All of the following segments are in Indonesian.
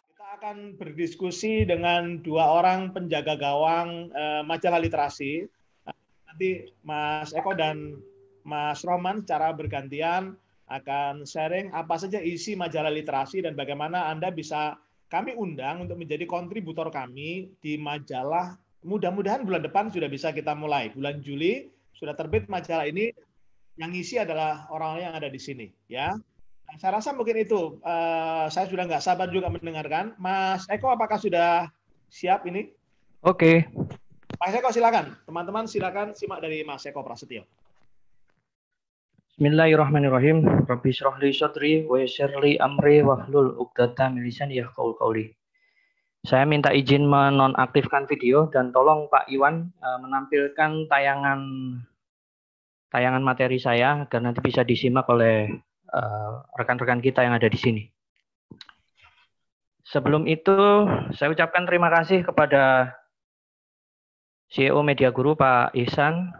Kita akan berdiskusi dengan dua orang penjaga gawang eh, majalah literasi. Nanti Mas Eko dan Mas Roman secara bergantian akan sharing apa saja isi majalah literasi dan bagaimana Anda bisa kami undang untuk menjadi kontributor kami di majalah mudah-mudahan bulan depan sudah bisa kita mulai. Bulan Juli sudah terbit majalah ini yang ngisi adalah orang-orang yang ada di sini ya nah, saya rasa mungkin itu uh, saya sudah nggak sabar juga mendengarkan Mas Eko apakah sudah siap ini oke okay. Mas Eko silakan teman-teman silakan simak dari Mas Eko Prasetyo Bismillahirrahmanirrahim. Rabbi syrahli Shodri, wa yassirli amri Wahlul hlul uqdata min lisani yafqahu qawli. Saya minta izin menonaktifkan video dan tolong Pak Iwan eh, menampilkan tayangan tayangan materi saya agar nanti bisa disimak oleh eh, rekan-rekan uh, kita yang ada di sini. Sebelum itu, saya ucapkan terima kasih kepada CEO Media Guru Pak Ihsan,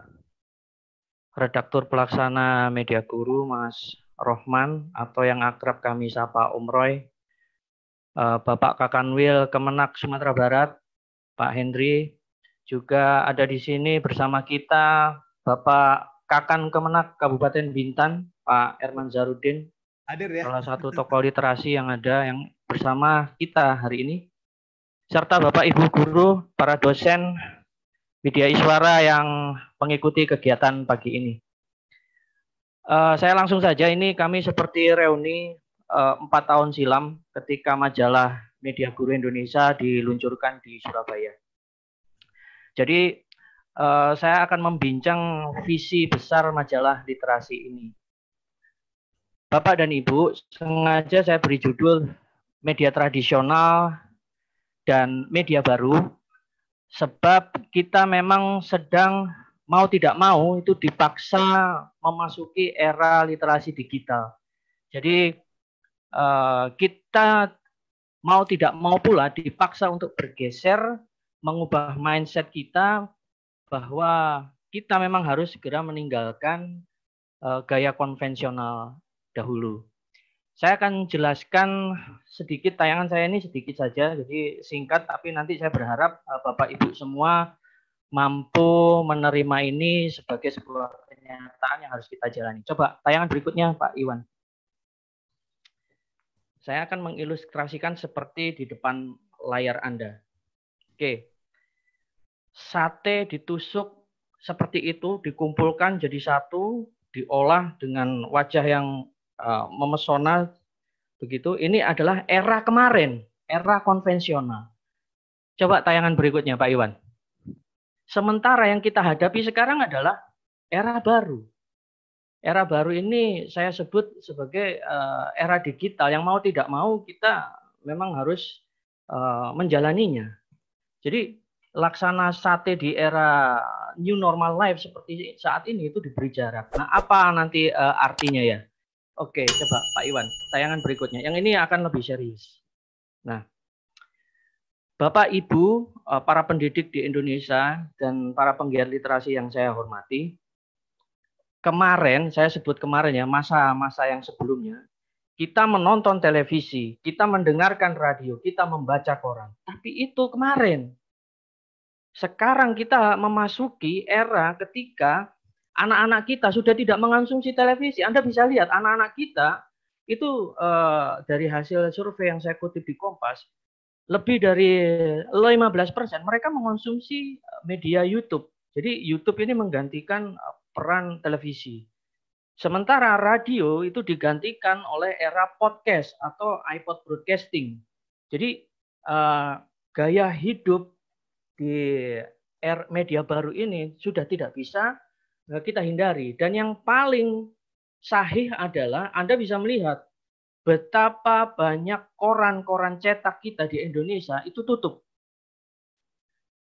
redaktur pelaksana Media Guru Mas Rohman atau yang akrab kami sapa Om Roy, eh, Bapak Kakanwil Kemenak Sumatera Barat, Pak Hendri, juga ada di sini bersama kita Bapak Kakan Kemenak Kabupaten Bintan, Pak Erman Zarudin. Hadir ya. Salah satu tokoh literasi yang ada yang bersama kita hari ini. Serta Bapak Ibu guru, para dosen Widya Iswara yang mengikuti kegiatan pagi ini. Uh, saya langsung saja, ini kami seperti reuni eh, empat uh, tahun silam ketika majalah Media Guru Indonesia diluncurkan di Surabaya. Jadi uh, saya akan membincang visi besar majalah literasi ini. Bapak dan Ibu, sengaja saya beri judul media tradisional dan media baru sebab kita memang sedang mau tidak mau itu dipaksa memasuki era literasi digital. Jadi eh, kita mau tidak mau pula dipaksa untuk bergeser, mengubah mindset kita bahwa kita memang harus segera meninggalkan eh, gaya konvensional dahulu. Saya akan jelaskan sedikit tayangan saya ini sedikit saja, jadi singkat, tapi nanti saya berharap eh, Bapak Ibu semua mampu menerima ini sebagai sebuah kenyataan yang harus kita jalani. Coba tayangan berikutnya Pak Iwan. Saya akan mengilustrasikan seperti di depan layar Anda. Oke sate ditusuk seperti itu dikumpulkan jadi satu, diolah dengan wajah yang uh, memesona begitu. Ini adalah era kemarin, era konvensional. Coba tayangan berikutnya Pak Iwan. Sementara yang kita hadapi sekarang adalah era baru. Era baru ini saya sebut sebagai uh, era digital yang mau tidak mau kita memang harus uh, menjalaninya. Jadi laksana sate di era new normal life seperti saat ini itu diberi jarak. Nah, apa nanti uh, artinya ya? Oke, coba Pak Iwan, tayangan berikutnya. Yang ini akan lebih serius. Nah, Bapak Ibu, eh, para pendidik di Indonesia dan para penggiat literasi yang saya hormati, kemarin saya sebut kemarin ya masa-masa yang sebelumnya kita menonton televisi, kita mendengarkan radio, kita membaca koran. Tapi itu kemarin. Sekarang kita memasuki era ketika anak-anak kita sudah tidak mengonsumsi televisi. Anda bisa lihat anak-anak kita itu eh, dari hasil survei yang saya kutip di Kompas lebih dari 15% mereka mengonsumsi eh, media YouTube. Jadi YouTube ini menggantikan eh, peran televisi. Sementara radio itu digantikan oleh era podcast atau iPod broadcasting. Jadi eh, gaya hidup di era media baru ini sudah tidak bisa eh, kita hindari. Dan yang paling sahih adalah Anda bisa melihat betapa banyak koran-koran cetak kita di Indonesia itu tutup.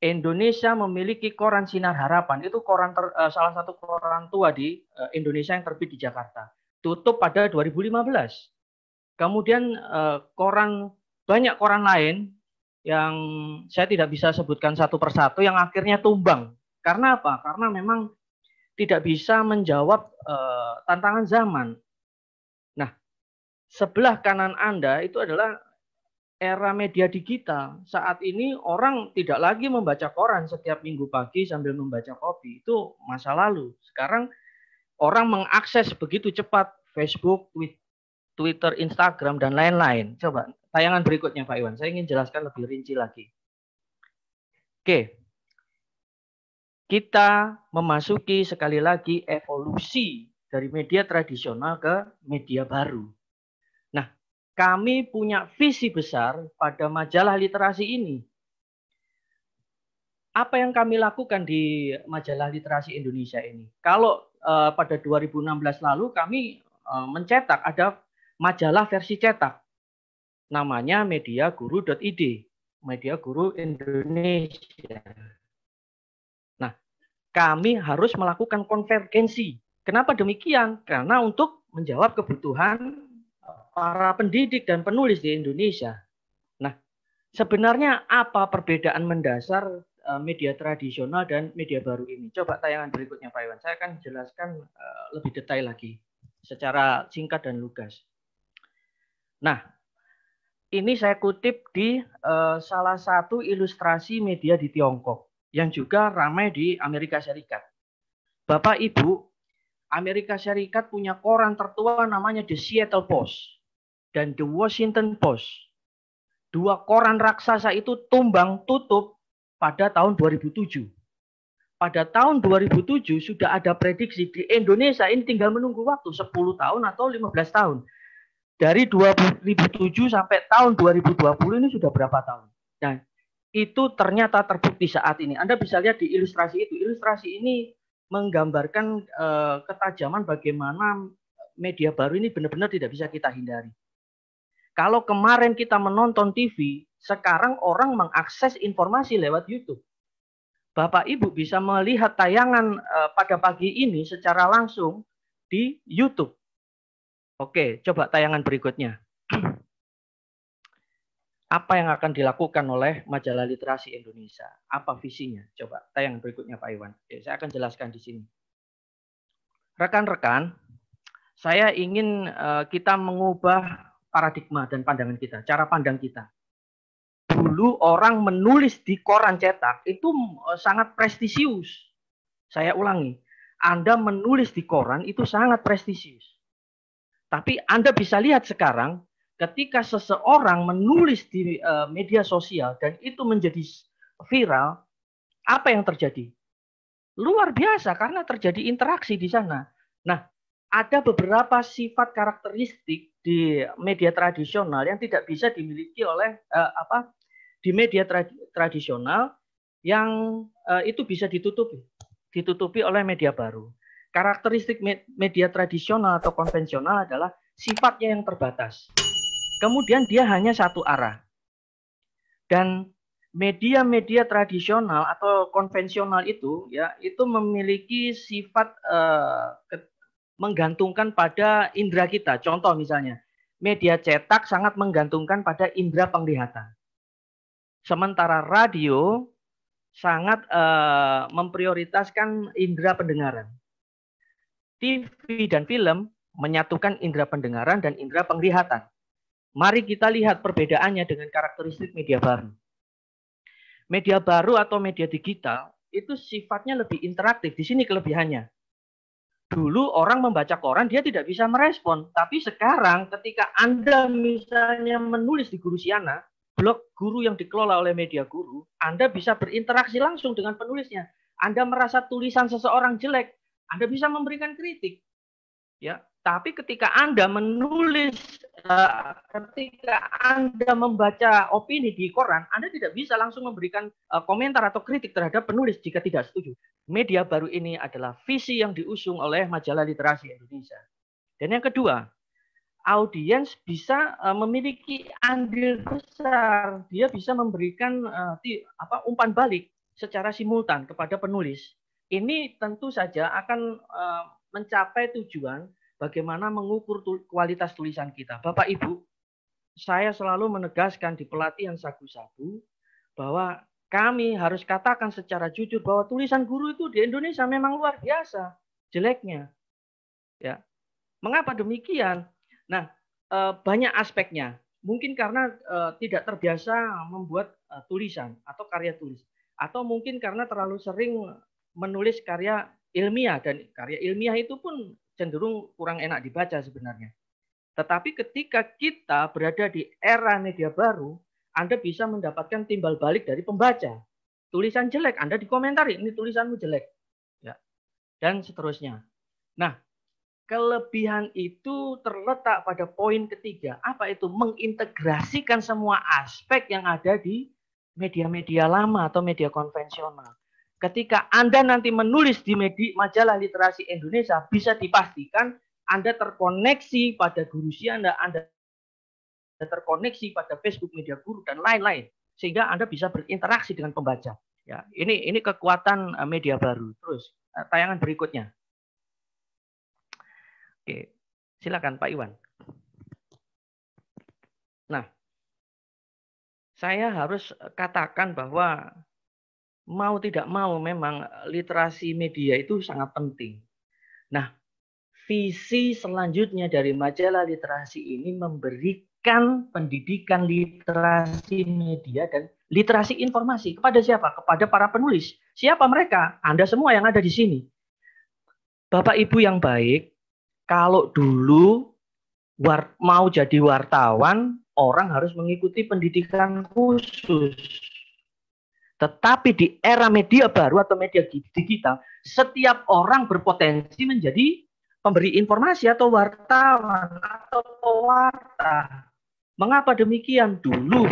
Indonesia memiliki koran Sinar Harapan, itu koran ter, eh, salah satu koran tua di eh, Indonesia yang terbit di Jakarta. Tutup pada 2015. Kemudian koran banyak koran lain yang saya tidak bisa sebutkan satu persatu yang akhirnya tumbang. Karena apa? Karena memang tidak bisa menjawab e, tantangan zaman. Nah, sebelah kanan Anda itu adalah era media digital. Saat ini orang tidak lagi membaca koran setiap minggu pagi sambil membaca kopi. Itu masa lalu. Sekarang orang mengakses begitu cepat Facebook, Twitter, Instagram, dan lain-lain. Coba tayangan berikutnya Pak Iwan. Saya ingin jelaskan lebih rinci lagi. Oke. Kita memasuki sekali lagi evolusi dari media tradisional ke media baru. Nah, kami punya visi besar pada majalah literasi ini. Apa yang kami lakukan di majalah literasi Indonesia ini? Kalau uh, pada 2016 lalu kami eh, mencetak ada majalah versi cetak. Namanya mediaguru.id, Media Guru Indonesia. Nah, kami harus melakukan konvergensi. Kenapa demikian? Karena untuk menjawab kebutuhan para pendidik dan penulis di Indonesia. Nah, sebenarnya apa perbedaan mendasar eh, media tradisional dan media baru ini. Coba tayangan berikutnya Pak Iwan. Saya akan jelaskan eh, lebih detail lagi secara singkat dan lugas. Nah, ini saya kutip di uh, salah satu ilustrasi media di Tiongkok yang juga ramai di Amerika Serikat. Bapak Ibu, Amerika Serikat punya koran tertua namanya The Seattle Post dan The Washington Post. Dua koran raksasa itu tumbang tutup pada tahun 2007. Pada tahun 2007 sudah ada prediksi di Indonesia ini tinggal menunggu waktu 10 tahun atau 15 tahun dari 2007 sampai tahun 2020 ini sudah berapa tahun. Dan ya. itu ternyata terbukti saat ini. Anda bisa lihat di ilustrasi itu. Ilustrasi ini menggambarkan eh, ketajaman bagaimana media baru ini benar-benar tidak bisa kita hindari. Kalau kemarin kita menonton TV, sekarang orang mengakses informasi lewat YouTube. Bapak Ibu bisa melihat tayangan eh, pada pagi ini secara langsung di YouTube Oke, coba tayangan berikutnya. Apa yang akan dilakukan oleh Majalah Literasi Indonesia? Apa visinya? Coba tayangan berikutnya Pak Iwan. Oke, saya akan jelaskan di sini. Rekan-rekan, saya ingin eh, kita mengubah paradigma dan pandangan kita, cara pandang kita. Dulu orang menulis di koran cetak itu eh, sangat prestisius. Saya ulangi, Anda menulis di koran itu sangat prestisius. Tapi Anda bisa lihat sekarang ketika seseorang menulis di e, media sosial dan itu menjadi viral, apa yang terjadi? Luar biasa karena terjadi interaksi di sana. Nah, ada beberapa sifat karakteristik di media tradisional yang tidak bisa dimiliki oleh eh, apa di media tra tradisional yang eh, itu bisa ditutupi ditutupi oleh media baru. Karakteristik media tradisional atau konvensional adalah sifatnya yang terbatas. Kemudian dia hanya satu arah. Dan media-media tradisional atau konvensional itu ya itu memiliki sifat eh, menggantungkan pada indera kita. Contoh misalnya, media cetak sangat menggantungkan pada indera penglihatan. Sementara radio sangat eh, memprioritaskan indera pendengaran. TV dan film menyatukan indera pendengaran dan indera penglihatan. Mari kita lihat perbedaannya dengan karakteristik media baru. Media baru atau media digital itu sifatnya lebih interaktif. Di sini kelebihannya. Dulu orang membaca koran dia tidak bisa merespon, tapi sekarang ketika Anda misalnya menulis di Guru Siana, blog guru yang dikelola oleh media guru, Anda bisa berinteraksi langsung dengan penulisnya. Anda merasa tulisan seseorang jelek, anda bisa memberikan kritik. Ya, tapi ketika Anda menulis eh, ketika Anda membaca opini di koran, Anda tidak bisa langsung memberikan eh, komentar atau kritik terhadap penulis jika tidak setuju. Media baru ini adalah visi yang diusung oleh majalah literasi Indonesia. Dan yang kedua, audiens bisa eh, memiliki andil besar. Dia bisa memberikan apa umpan balik secara simultan kepada penulis. Ini tentu saja akan eh, mencapai tujuan bagaimana mengukur kualitas tulisan kita. Bapak Ibu, saya selalu menegaskan di pelatihan satu-satu bahwa kami harus katakan secara jujur bahwa tulisan guru itu di Indonesia memang luar biasa jeleknya. Ya. Mengapa demikian? Nah, eh, banyak aspeknya. Mungkin karena eh, tidak terbiasa membuat tulisan atau karya tulis atau mungkin karena terlalu sering menulis karya ilmiah dan karya ilmiah itu pun cenderung kurang enak dibaca sebenarnya. Tetapi ketika kita berada di era media baru, Anda bisa mendapatkan timbal balik dari pembaca. Tulisan jelek, Anda dikomentari, ini tulisanmu jelek. Ya. Dan seterusnya. Nah, kelebihan itu terletak pada poin ketiga. Apa itu? Mengintegrasikan semua aspek yang ada di media-media lama atau media konvensional ketika Anda nanti menulis di media majalah literasi Indonesia bisa dipastikan Anda terkoneksi pada guru si Anda, Anda terkoneksi pada Facebook Media Guru dan lain-lain sehingga Anda bisa berinteraksi dengan pembaca. Ya, ini ini kekuatan eh, media baru. Terus eh, tayangan berikutnya. Oke, silakan Pak Iwan. Nah, saya harus katakan bahwa mau tidak mau memang eh, literasi media itu sangat penting. Nah, visi selanjutnya dari majalah literasi ini memberikan pendidikan literasi media dan literasi informasi kepada siapa? Kepada para penulis. Siapa mereka? Anda semua yang ada di sini. Bapak Ibu yang baik, kalau dulu war, mau jadi wartawan, orang harus mengikuti pendidikan khusus tetapi di era media baru atau media digital, setiap orang berpotensi menjadi pemberi informasi atau wartawan atau pewarta. Mengapa demikian? Dulu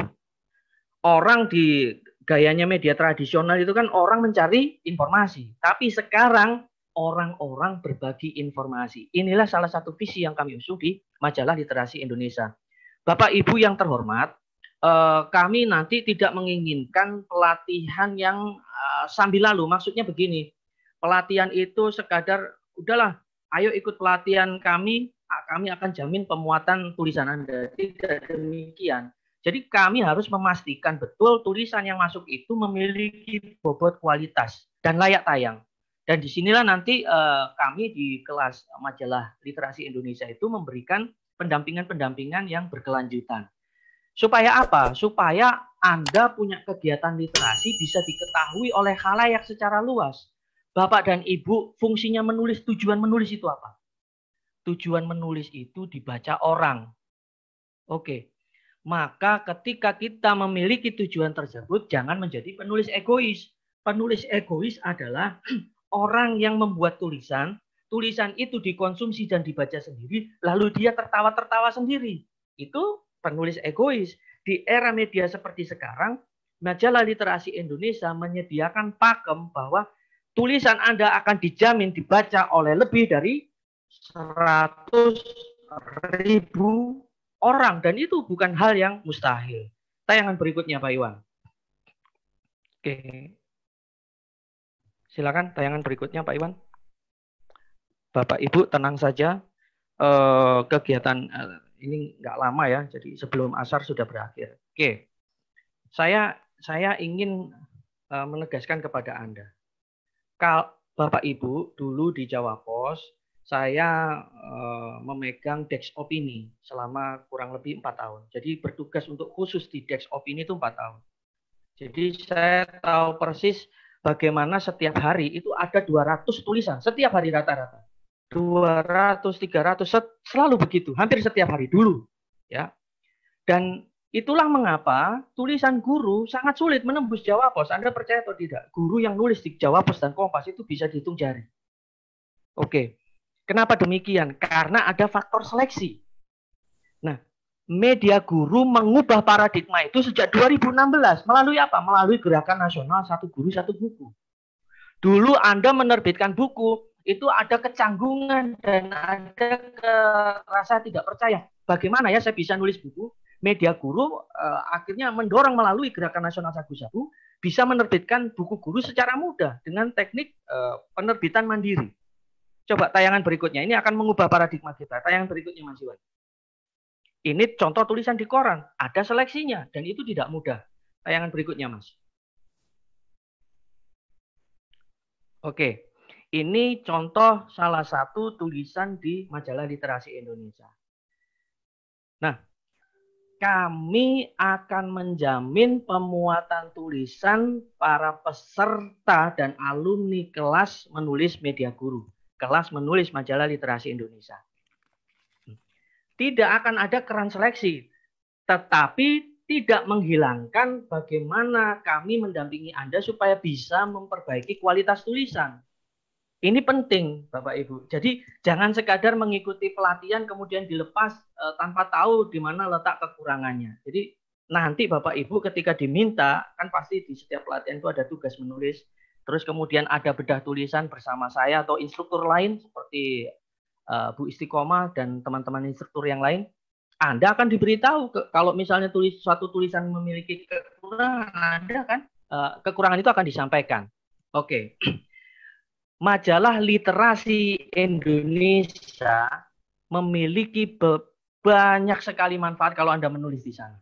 orang di gayanya media tradisional itu kan orang mencari informasi. Tapi sekarang orang-orang berbagi informasi. Inilah salah satu visi yang kami usung di Majalah Literasi Indonesia. Bapak Ibu yang terhormat, Eh, kami nanti tidak menginginkan pelatihan yang eh, sambil lalu. Maksudnya begini, pelatihan itu sekadar udahlah, ayo ikut pelatihan kami, ah, kami akan jamin pemuatan tulisan Anda. Tidak demikian. Jadi kami harus memastikan betul tulisan yang masuk itu memiliki bobot kualitas dan layak tayang. Dan disinilah nanti eh, kami di kelas majalah literasi Indonesia itu memberikan pendampingan-pendampingan yang berkelanjutan. Supaya apa? Supaya Anda punya kegiatan literasi bisa diketahui oleh khalayak secara luas. Bapak dan Ibu fungsinya menulis, tujuan menulis itu apa? Tujuan menulis itu dibaca orang. Oke. Maka ketika kita memiliki tujuan tersebut, jangan menjadi penulis egois. Penulis egois adalah orang yang membuat tulisan, tulisan itu dikonsumsi dan dibaca sendiri, lalu dia tertawa-tertawa sendiri. Itu penulis egois, di era media seperti sekarang, majalah literasi Indonesia menyediakan pakem bahwa tulisan Anda akan dijamin dibaca oleh lebih dari 100 ribu orang. Dan itu bukan hal yang mustahil. Tayangan berikutnya Pak Iwan. Oke. Silakan tayangan berikutnya Pak Iwan. Bapak Ibu tenang saja. Eh, kegiatan eh, ini nggak lama ya, jadi sebelum asar sudah berakhir. Oke, saya saya ingin e, menegaskan kepada anda, kalau bapak ibu dulu di Jawa Pos saya e, memegang Dex Opini selama kurang lebih empat tahun. Jadi bertugas untuk khusus di Dex Opini itu empat tahun. Jadi saya tahu persis bagaimana setiap hari itu ada 200 tulisan setiap hari rata-rata. 200, 300, selalu begitu, hampir setiap hari dulu, ya. Dan itulah mengapa tulisan guru sangat sulit menembus Jawa Pos. Anda percaya atau tidak? Guru yang nulis di Jawa Pos dan Kompas itu bisa dihitung jari. Oke. Kenapa demikian? Karena ada faktor seleksi. Nah, media guru mengubah paradigma itu sejak 2016 melalui apa? Melalui gerakan nasional satu guru satu buku. Dulu Anda menerbitkan buku, itu ada kecanggungan dan ada ke rasa tidak percaya. Bagaimana ya saya bisa nulis buku? Media Guru uh, akhirnya mendorong melalui Gerakan Nasional Sagu Sagu bisa menerbitkan buku guru secara mudah dengan teknik uh, penerbitan mandiri. Coba tayangan berikutnya ini akan mengubah paradigma kita. Tayangan berikutnya Mas Iwan. Ini contoh tulisan di koran, ada seleksinya dan itu tidak mudah. Tayangan berikutnya Mas. Oke, ini contoh salah satu tulisan di majalah literasi Indonesia. Nah, kami akan menjamin pemuatan tulisan para peserta dan alumni kelas menulis media guru, kelas menulis majalah literasi Indonesia. Tidak akan ada keran seleksi, tetapi tidak menghilangkan bagaimana kami mendampingi Anda supaya bisa memperbaiki kualitas tulisan. Ini penting, Bapak Ibu. Jadi jangan sekadar mengikuti pelatihan kemudian dilepas e, tanpa tahu di mana letak kekurangannya. Jadi nanti Bapak Ibu ketika diminta kan pasti di setiap pelatihan itu ada tugas menulis, terus kemudian ada bedah tulisan bersama saya atau instruktur lain seperti e, Bu Istiqomah dan teman-teman instruktur yang lain. Anda akan diberitahu ke, kalau misalnya tulis suatu tulisan memiliki kekurangan, Anda kan e, kekurangan itu akan disampaikan. Oke. Okay majalah literasi Indonesia memiliki banyak sekali manfaat kalau Anda menulis di sana.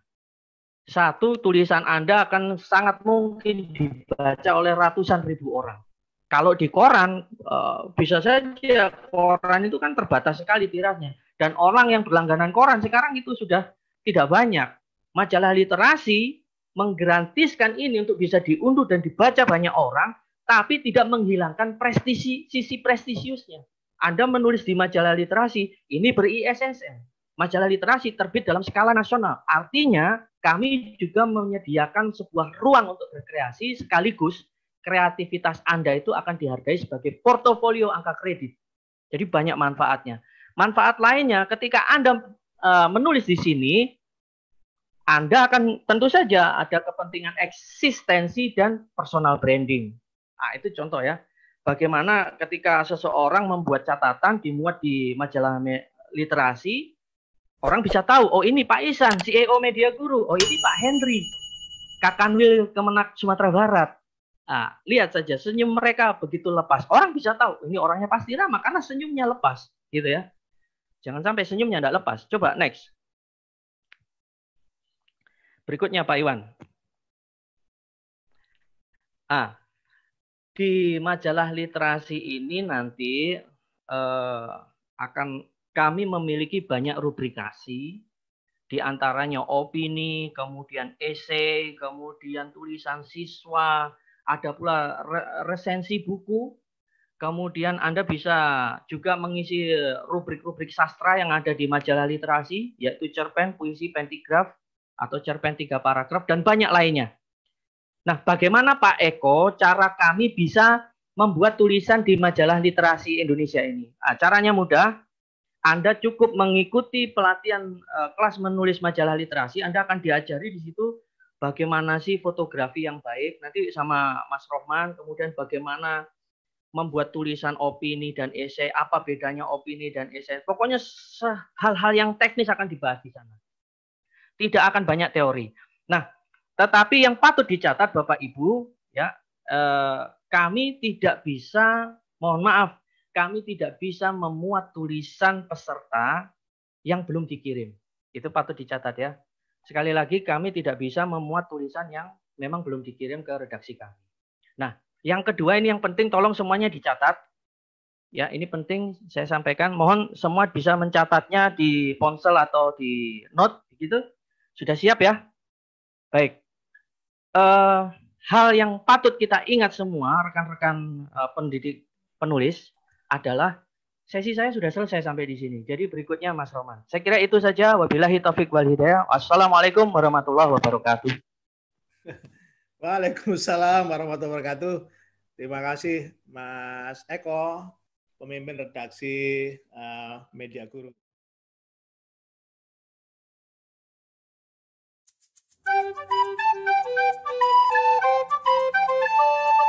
Satu, tulisan Anda akan sangat mungkin dibaca oleh ratusan ribu orang. Kalau di koran, eh, bisa saja koran itu kan terbatas sekali tirasnya. Dan orang yang berlangganan koran sekarang itu sudah tidak banyak. Majalah literasi menggratiskan ini untuk bisa diunduh dan dibaca banyak orang tapi tidak menghilangkan prestisi sisi prestisiusnya. Anda menulis di majalah literasi, ini ber-ISSN. Majalah literasi terbit dalam skala nasional. Artinya, kami juga menyediakan sebuah ruang untuk berkreasi sekaligus kreativitas Anda itu akan dihargai sebagai portofolio angka kredit. Jadi banyak manfaatnya. Manfaat lainnya ketika Anda e, menulis di sini, Anda akan tentu saja ada kepentingan eksistensi dan personal branding. A ah, itu contoh ya. Bagaimana ketika seseorang membuat catatan dimuat di majalah literasi, orang bisa tahu, oh ini Pak Isan, CEO Media Guru, oh ini Pak Henry, Kakanwil Kemenak Sumatera Barat. Nah, lihat saja senyum mereka begitu lepas. Orang bisa tahu ini orangnya pasti ramah karena senyumnya lepas, gitu ya. Jangan sampai senyumnya tidak lepas. Coba next. Berikutnya Pak Iwan. Ah, di majalah literasi ini nanti eh, akan kami memiliki banyak rubrikasi di antaranya opini, kemudian esai, kemudian tulisan siswa, ada pula resensi buku. Kemudian Anda bisa juga mengisi rubrik-rubrik sastra yang ada di majalah literasi, yaitu cerpen, puisi, pentigraf, atau cerpen tiga paragraf, dan banyak lainnya. Nah, bagaimana Pak Eko cara kami bisa membuat tulisan di majalah literasi Indonesia ini? Nah, caranya mudah. Anda cukup mengikuti pelatihan uh, kelas menulis majalah literasi, Anda akan diajari di situ bagaimana sih fotografi yang baik. Nanti sama Mas Rohman, kemudian bagaimana membuat tulisan opini dan esai, apa bedanya opini dan esai. Pokoknya hal-hal yang teknis akan dibahas di sana. Tidak akan banyak teori. Nah, tetapi yang patut dicatat Bapak Ibu, ya eh, kami tidak bisa, mohon maaf, kami tidak bisa memuat tulisan peserta yang belum dikirim. Itu patut dicatat ya. Sekali lagi kami tidak bisa memuat tulisan yang memang belum dikirim ke redaksi kami. Nah, yang kedua ini yang penting tolong semuanya dicatat. Ya, ini penting saya sampaikan. Mohon semua bisa mencatatnya di ponsel atau di note begitu. Sudah siap ya? Baik uh, hal yang patut kita ingat semua rekan-rekan uh, pendidik penulis adalah sesi saya sudah selesai sampai di sini. Jadi berikutnya Mas Roman. Saya kira itu saja. Wabillahi taufik wal hidayah. Wassalamualaikum warahmatullahi wabarakatuh. Waalaikumsalam warahmatullahi wabarakatuh. Terima kasih Mas Eko, pemimpin redaksi uh, Media Guru. Thank you. Thank you.